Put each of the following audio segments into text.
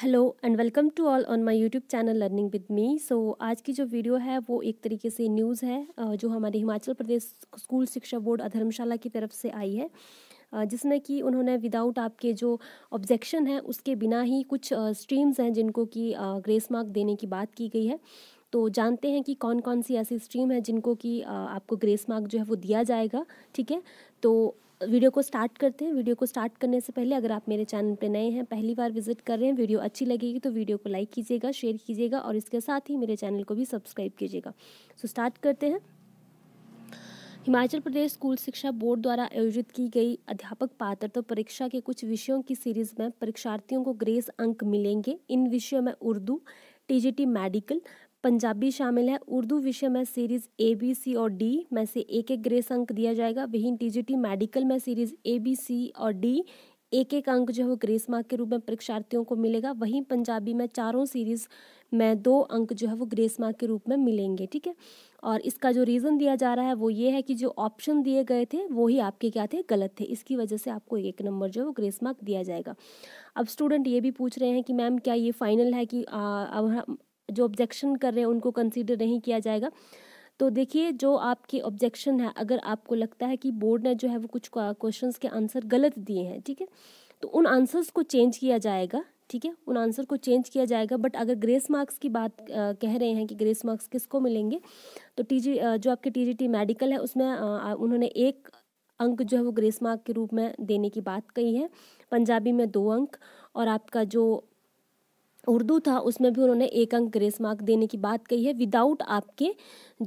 hello and welcome to all on my YouTube channel learning with me so आज की जो video है वो एक तरीके से न्यूज़ है जो हमारे हिमाचल प्रदेश स्कूल शिक्षा बोर्ड धर्मशाला की तरफ से आई है जिसमें कि उन्होंने विदाउट आपके जो ऑब्जेक्शन है उसके बिना ही कुछ स्ट्रीम्स हैं जिनको कि ग्रेस मार्क देने की बात की गई है तो जानते हैं कि कौन कौन सी ऐसी स्ट्रीम है जिनको कि आपको ग्रेस मार्क जो है वो दिया जाएगा ठीक है तो वीडियो को स्टार्ट करते हैं वीडियो को स्टार्ट करने से पहले अगर आप मेरे चैनल पर नए हैं पहली बार विजिट कर रहे हैं वीडियो अच्छी लगेगी तो वीडियो को लाइक कीजिएगा शेयर कीजिएगा और इसके साथ ही मेरे चैनल को भी सब्सक्राइब कीजिएगा सो स्टार्ट करते हैं हिमाचल प्रदेश स्कूल शिक्षा बोर्ड द्वारा आयोजित की गई अध्यापक पात्रता तो परीक्षा के कुछ विषयों की सीरीज में परीक्षार्थियों को ग्रेस अंक मिलेंगे इन विषयों में उर्दू टीजीटी मेडिकल पंजाबी शामिल है उर्दू विषय में सीरीज ए बी सी और डी में से एक एक ग्रेस अंक दिया जाएगा वहीं टीजीटी मेडिकल में सीरीज ए बी सी और डी एक एक अंक जो है वो ग्रेस मार्क के रूप में परीक्षार्थियों को मिलेगा वहीं पंजाबी में चारों सीरीज़ में दो अंक जो है वो ग्रेस मार्क के रूप में मिलेंगे ठीक है और इसका जो रीज़न दिया जा रहा है वो ये है कि जो ऑप्शन दिए गए थे वो ही आपके क्या थे गलत थे इसकी वजह से आपको एक नंबर जो है वो ग्रेस मार्क दिया जाएगा अब स्टूडेंट ये भी पूछ रहे हैं कि मैम क्या ये फाइनल है कि आ, अब जो ऑब्जेक्शन कर रहे हैं उनको कंसिडर नहीं किया जाएगा तो देखिए जो आपके ऑब्जेक्शन है अगर आपको लगता है कि बोर्ड ने जो है वो कुछ क्वेश्चन के आंसर गलत दिए हैं ठीक है तो उन आंसर्स को चेंज किया जाएगा ठीक है उन आंसर को चेंज किया जाएगा बट अगर ग्रेस मार्क्स की बात आ, कह रहे हैं कि ग्रेस मार्क्स किसको मिलेंगे तो टीजी जो आपके टीजीटी मेडिकल है उसमें आ, उन्होंने एक अंक जो है वो ग्रेस मार्क के रूप में देने की बात कही है पंजाबी में दो अंक और आपका जो उर्दू था उसमें भी उन्होंने एक अंक ग्रेस मार्क देने की बात कही है विदाउट आपके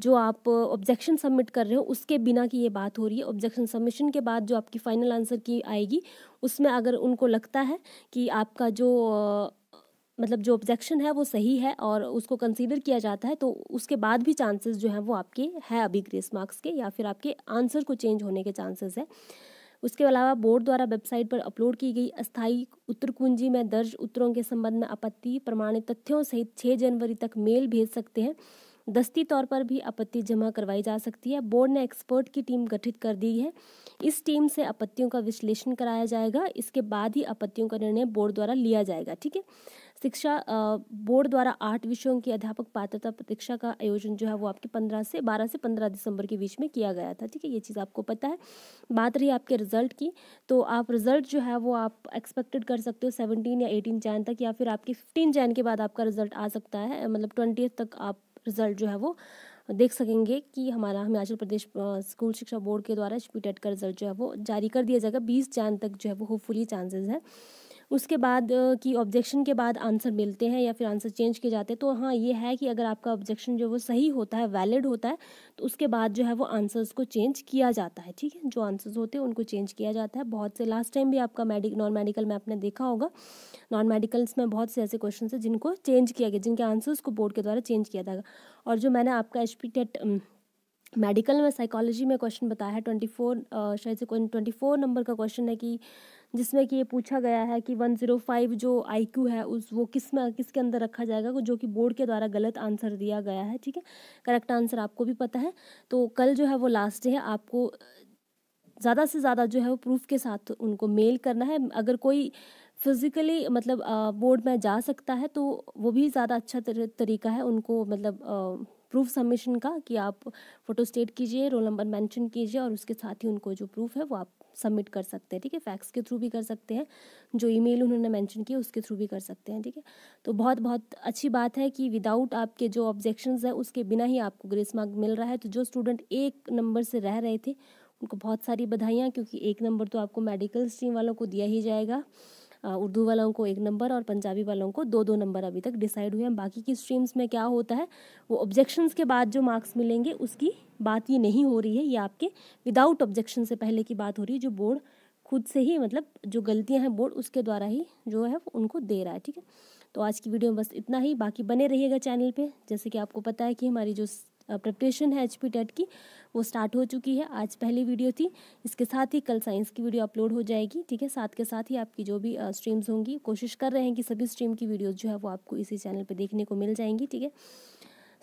जो आप ऑब्जेक्शन सबमिट कर रहे हो उसके बिना की ये बात हो रही है ऑब्जेक्शन सबमिशन के बाद जो आपकी फाइनल आंसर की आएगी उसमें अगर उनको लगता है कि आपका जो मतलब जो ऑब्जेक्शन है वो सही है और उसको कंसीडर किया जाता है तो उसके बाद भी चांसेस जो हैं वो आपके है अभी ग्रेस मार्क्स के या फिर आपके आंसर को चेंज होने के चांसेस है उसके अलावा बोर्ड द्वारा वेबसाइट पर अपलोड की गई अस्थायी उत्तर कुंजी में दर्ज उत्तरों के संबंध में आपत्ति प्रमाणित तथ्यों सहित छः जनवरी तक मेल भेज सकते हैं दस्ती तौर पर भी आपत्ति जमा करवाई जा सकती है बोर्ड ने एक्सपर्ट की टीम गठित कर दी है इस टीम से आपत्तियों का विश्लेषण कराया जाएगा इसके बाद ही आपत्तियों का निर्णय बोर्ड द्वारा लिया जाएगा ठीक है शिक्षा बोर्ड द्वारा आठ विषयों की अध्यापक पात्रता परीक्षा का आयोजन जो है वो आपके पंद्रह से बारह से पंद्रह दिसंबर के बीच में किया गया था ठीक है ये चीज़ आपको पता है बात रही आपके रिजल्ट की तो आप रिजल्ट जो है वो आप एक्सपेक्टेड कर सकते हो सेवनटीन या एटीन जैन तक या फिर आपके फिफ्टीन जैन के बाद आपका रिजल्ट आ सकता है मतलब ट्वेंटी तक आप रिजल्ट जो है वो देख सकेंगे कि हमारा हिमाचल प्रदेश स्कूल शिक्षा बोर्ड के द्वारा पी का रिजल्ट जो है वो जारी कर दिया जाएगा बीस जैन तक जो है वो होपफुली चांसेस है उसके बाद की ऑब्जेक्शन के बाद आंसर मिलते हैं या फिर आंसर चेंज किए जाते हैं तो हाँ ये है कि अगर आपका ऑब्जेक्शन जो वो सही होता है वैलिड होता है तो उसके बाद जो है वो आंसर्स को चेंज किया जाता है ठीक है जो आंसर्स होते हैं उनको चेंज किया जाता है बहुत से लास्ट टाइम भी आपका मेडिक नॉन मेडिकल में आपने देखा होगा नॉन मेडिकल्स में बहुत से ऐसे क्वेश्चन है जिनको चेंज किया गया जिनके आंसर्स को बोर्ड के द्वारा चेंज किया जाएगा और जो मैंने आपका एच मेडिकल में साइकोलॉजी में क्वेश्चन बताया है ट्वेंटी फोर शायद से ट्वेंटी फोर नंबर का क्वेश्चन है कि जिसमें कि ये पूछा गया है कि 105 जो आईक्यू है उस वो किस में किसके अंदर रखा जाएगा जो कि बोर्ड के द्वारा गलत आंसर दिया गया है ठीक है करेक्ट आंसर आपको भी पता है तो कल जो है वो लास्ट डे है आपको ज़्यादा से ज़्यादा जो है वो प्रूफ के साथ उनको मेल करना है अगर कोई फिज़िकली मतलब बोर्ड में जा सकता है तो वो भी ज़्यादा अच्छा तर, तरीका है उनको मतलब आ, प्रूफ सबमिशन का कि आप फोटो स्टेट कीजिए रोल नंबर मेंशन कीजिए और उसके साथ ही उनको जो प्रूफ है वो आप सबमिट कर सकते हैं ठीक है फैक्स के थ्रू भी कर सकते हैं जो ईमेल उन्होंने मेंशन किया उसके थ्रू भी कर सकते हैं ठीक है तो बहुत बहुत अच्छी बात है कि विदाउट आपके जो ऑब्जेक्शन है उसके बिना ही आपको ग्रेस मार्क मिल रहा है तो जो स्टूडेंट एक नंबर से रह रहे थे उनको बहुत सारी बधाइयाँ क्योंकि एक नंबर तो आपको मेडिकल स्ट्रीम वालों को दिया ही जाएगा उर्दू वालों को एक नंबर और पंजाबी वालों को दो दो नंबर अभी तक डिसाइड हुए हैं बाकी की स्ट्रीम्स में क्या होता है वो ऑब्जेक्शंस के बाद जो मार्क्स मिलेंगे उसकी बात ये नहीं हो रही है ये आपके विदाउट ऑब्जेक्शन से पहले की बात हो रही है जो बोर्ड खुद से ही मतलब जो गलतियाँ हैं बोर्ड उसके द्वारा ही जो है उनको दे रहा है ठीक है तो आज की वीडियो में बस इतना ही बाकी बने रहिएगा चैनल पे जैसे कि आपको पता है कि हमारी जो प्रिपरेशन है एच पी टेट की वो स्टार्ट हो चुकी है आज पहली वीडियो थी इसके साथ ही कल साइंस की वीडियो अपलोड हो जाएगी ठीक है साथ के साथ ही आपकी जो भी स्ट्रीम्स होंगी कोशिश कर रहे हैं कि सभी स्ट्रीम की वीडियोज़ जो है वो आपको इसी चैनल पर देखने को मिल जाएंगी ठीक है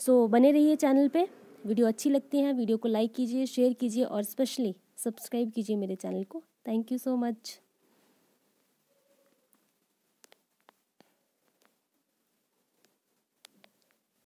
सो बने रहिए चैनल पर वीडियो अच्छी लगती है वीडियो को लाइक कीजिए शेयर कीजिए और स्पेशली सब्सक्राइब कीजिए मेरे चैनल को थैंक यू सो मच